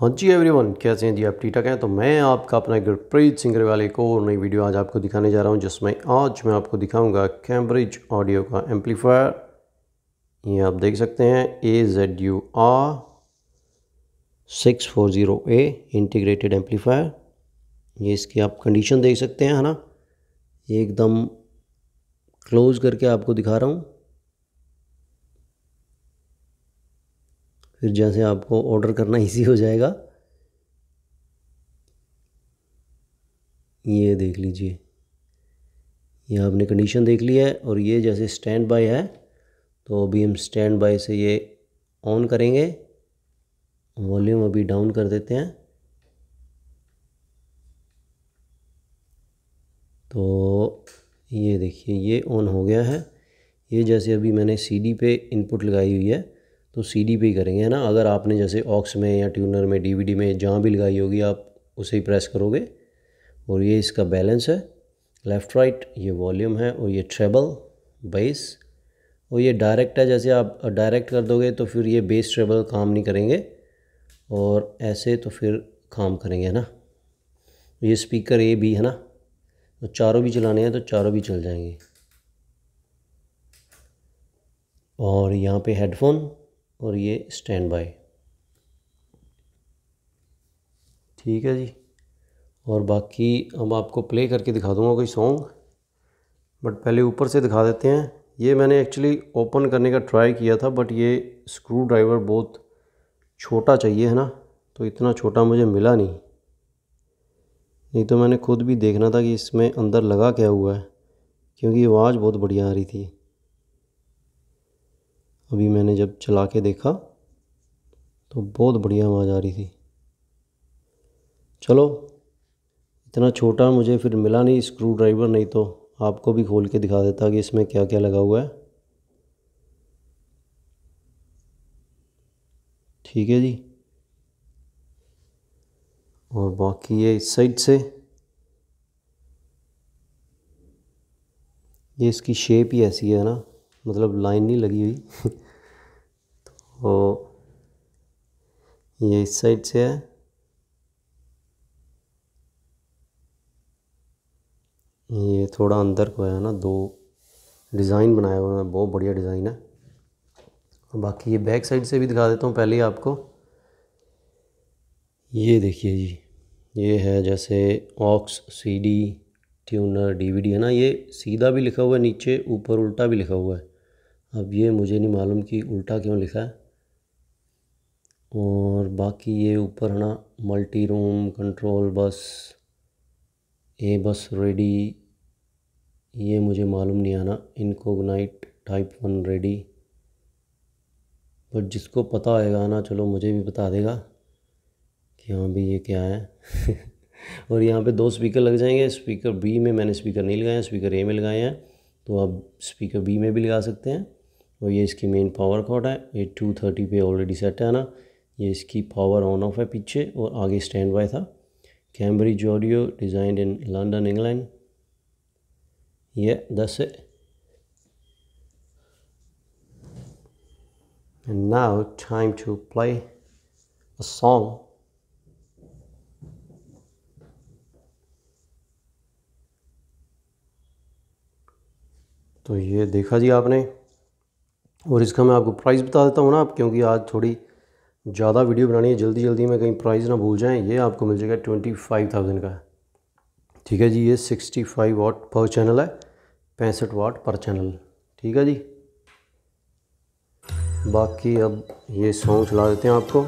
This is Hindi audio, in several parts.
हाँ जी एवरीवन कैसे हैं जी आप ठीक ठाक हैं तो मैं आपका अपना गुरप्रीत सिंगर वाले को नई वीडियो आज आपको दिखाने जा रहा हूं जिसमें आज मैं आपको दिखाऊंगा कैम्ब्रिज ऑडियो का एम्पलीफायर ये आप देख सकते हैं A Z U R six four zero A integrated amplifier ये इसकी आप कंडीशन देख सकते हैं है ना एकदम क्लोज़ करके आपको दिखा रहा हूँ फिर जैसे आपको ऑर्डर करना इजी हो जाएगा ये देख लीजिए ये आपने कंडीशन देख ली है और ये जैसे स्टैंड बाय है तो अभी हम स्टैंड बाय से ये ऑन करेंगे वॉल्यूम अभी डाउन कर देते हैं तो ये देखिए ये ऑन हो गया है ये जैसे अभी मैंने सीडी पे इनपुट लगाई हुई है तो सीडी पे ही करेंगे है ना अगर आपने जैसे ऑक्स में या ट्यूनर में डीवीडी में जहाँ भी लगाई होगी आप उसे ही प्रेस करोगे और ये इसका बैलेंस है लेफ़्ट राइट ये वॉल्यूम है और ये ट्रेबल बेस और ये डायरेक्ट है जैसे आप डायरेक्ट कर दोगे तो फिर ये बेस ट्रेबल काम नहीं करेंगे और ऐसे तो फिर काम करेंगे है ना ये स्पीकर ए भी है ना तो चारों भी चलाने हैं तो चारों भी चल जाएंगे और यहाँ पे हेडफोन और ये स्टैंड बाय ठीक है जी और बाकी अब आपको प्ले करके दिखा दूंगा कोई सॉन्ग बट पहले ऊपर से दिखा देते हैं ये मैंने एक्चुअली ओपन करने का ट्राई किया था बट ये स्क्रू ड्राइवर बहुत छोटा चाहिए है ना तो इतना छोटा मुझे मिला नहीं नहीं तो मैंने खुद भी देखना था कि इसमें अंदर लगा क्या हुआ है क्योंकि आवाज़ बहुत बढ़िया आ रही थी अभी मैंने जब चला के देखा तो बहुत बढ़िया आवाज़ आ रही थी चलो इतना छोटा मुझे फिर मिला नहीं स्क्रू ड्राइवर नहीं तो आपको भी खोल के दिखा देता कि इसमें क्या क्या लगा हुआ है ठीक है जी और बाकी ये इस साइड से ये इसकी शेप ही ऐसी है ना मतलब लाइन नहीं लगी हुई तो ये इस साइड से है ये थोड़ा अंदर को है ना दो डिज़ाइन बनाया हुआ है बहुत बढ़िया डिज़ाइन है बाकी ये बैक साइड से भी दिखा देता हूँ पहले ही आपको ये देखिए जी ये है जैसे ऑक्स सीडी ट्यूनर डीवीडी है ना ये सीधा भी लिखा हुआ है नीचे ऊपर उल्टा भी लिखा हुआ है अब ये मुझे नहीं मालूम कि उल्टा क्यों लिखा है और बाकी ये ऊपर है ना मल्टी रूम कंट्रोल बस ए बस रेडी ये मुझे मालूम नहीं आना incognito type one ready but जिसको पता आएगा ना चलो मुझे भी बता देगा कि हाँ भाई ये क्या है और यहाँ पे दो स्पीकर लग जाएंगे स्पीकर बी में मैंने स्पीकर नहीं लगाया स्पीकर ए में लगाए हैं तो आप स्पीकर बी में भी लगा सकते हैं और ये इसकी मेन पावर कॉट है ये टू थर्टी पे ऑलरेडी सेट है ना ये इसकी पावर ऑन ऑफ है पीछे और आगे स्टैंड बाय था Cambridge audio design in London England ये दस है And now time to play a song तो ये देखा जी आपने और इसका मैं आपको प्राइस बता देता हूँ ना आप क्योंकि आज थोड़ी ज़्यादा वीडियो बनानी है जल्दी जल्दी में कहीं प्राइस ना भूल जाएँ ये आपको मिल जाएगा ट्वेंटी फाइव थाउजेंड का ठीक है जी ये सिक्सटी फाइव वाट पर चैनल है पैंसठ वाट पर चैनल ठीक है जी बाकी अब ये सॉन्ग चला देते हैं आपको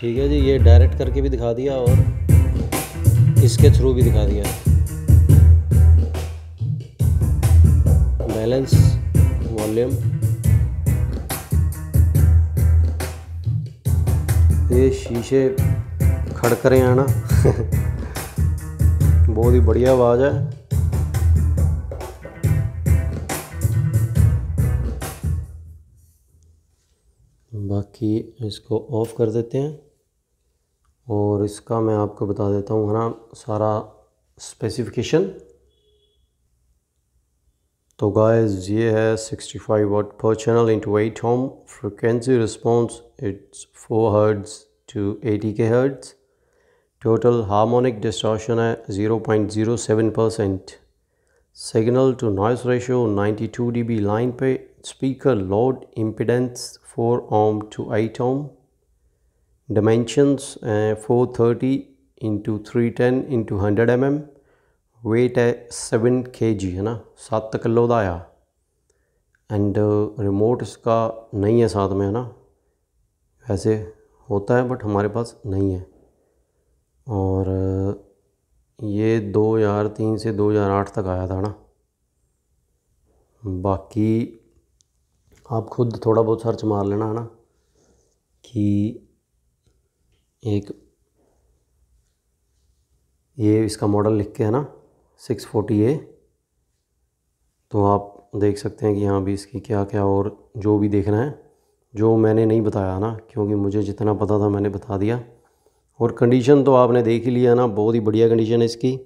ठीक है जी ये डायरेक्ट करके भी दिखा दिया और इसके थ्रू भी दिखा दिया बैलेंस वॉल्यूम ये शीशे हैं आना बहुत ही बढ़िया आवाज़ है बाकी इसको ऑफ कर देते हैं और इसका मैं आपको बता देता हूँ है ना सारा स्पेसिफिकेशन तो गाइस ये है 65 वॉट पर channel to eight ohm frequency response it's four hertz to 80 K hertz total harmonic distortion है 0.07 percent signal to noise ratio 92 D B line पे speaker load impedance 4 ohm to 8 ohm dimensions uh, 430 into 310 into 100 mm weight है 7 kg है ना सात किलो का आया एंड रिमोट uh, इसका नहीं है साथ में है ना वैसे होता है बट हमारे पास नहीं है और uh, ये दो हज़ार तीन से दो हज़ार आठ तक आया था ना बाकी आप खुद थोड़ा बहुत सर्च मार लेना है ना कि एक ये इसका मॉडल लिख के है ना सिक्स फोर्टी ए तो आप देख सकते हैं कि यहाँ भी इसकी क्या क्या और जो भी देखना है जो मैंने नहीं बताया ना क्योंकि मुझे जितना पता था मैंने बता दिया और कंडीशन तो आपने देख ही लिया ना बहुत ही बढ़िया कंडीशन है इसकी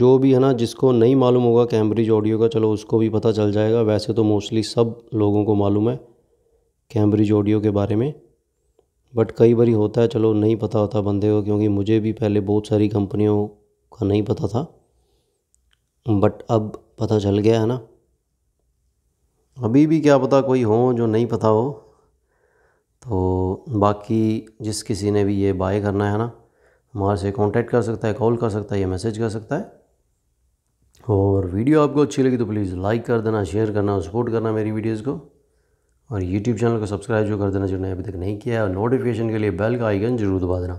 जो भी है ना जिसको नहीं मालूम होगा कैम्ब्रिज ऑडियो का चलो उसको भी पता चल जाएगा वैसे तो मोस्टली सब लोगों को मालूम है कैम्ब्रिज ऑडियो के बारे में बट कई बार होता है चलो नहीं पता होता बंदे को क्योंकि मुझे भी पहले बहुत सारी कंपनियों का नहीं पता था बट अब पता चल गया है ना अभी भी क्या पता कोई हो जो नहीं पता हो तो बाकी जिस किसी ने भी ये बाय करना है ना हमारे से कांटेक्ट कर सकता है कॉल कर सकता है या मैसेज कर सकता है और वीडियो आपको अच्छी लगी तो प्लीज़ लाइक कर देना शेयर करना और सपोर्ट करना मेरी वीडियोज़ को और यूट्यूब चैनल को सब्सक्राइब जो कर देना जिन्होंने अभी तक नहीं किया है और नोटिफिकेशन के लिए बेल का आइकन ज़रूर दबा देना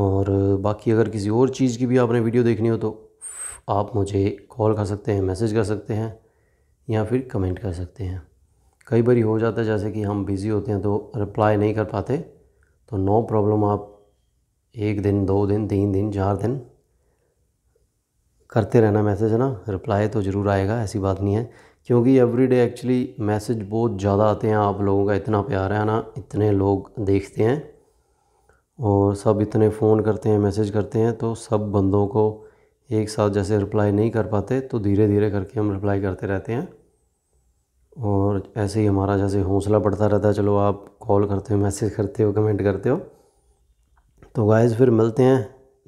और बाकी अगर किसी और चीज़ की भी आपने वीडियो देखनी हो तो आप मुझे कॉल कर सकते हैं मैसेज कर सकते हैं या फिर कमेंट कर सकते हैं कई बार हो जाता है जैसे कि हम बिज़ी होते हैं तो रिप्लाई नहीं कर पाते तो नो प्रॉब्लम आप एक दिन दो दिन तीन दिन चार दिन करते रहना मैसेज है ना रिप्लाई तो ज़रूर आएगा ऐसी बात नहीं है क्योंकि एवरीडे एक्चुअली मैसेज बहुत ज़्यादा आते हैं आप लोगों का इतना प्यार है ना इतने लोग देखते हैं और सब इतने फ़ोन करते हैं मैसेज करते हैं तो सब बंदों को एक साथ जैसे रिप्लाई नहीं कर पाते तो धीरे धीरे करके हम रिप्लाई करते रहते हैं और ऐसे ही हमारा जैसे हौसला बढ़ता रहता है चलो आप कॉल करते हो मैसेज करते हो कमेंट करते हो तो गाइज फिर मिलते हैं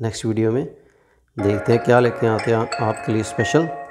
नेक्स्ट वीडियो में देखते हैं क्या लेके आते हैं आपके लिए स्पेशल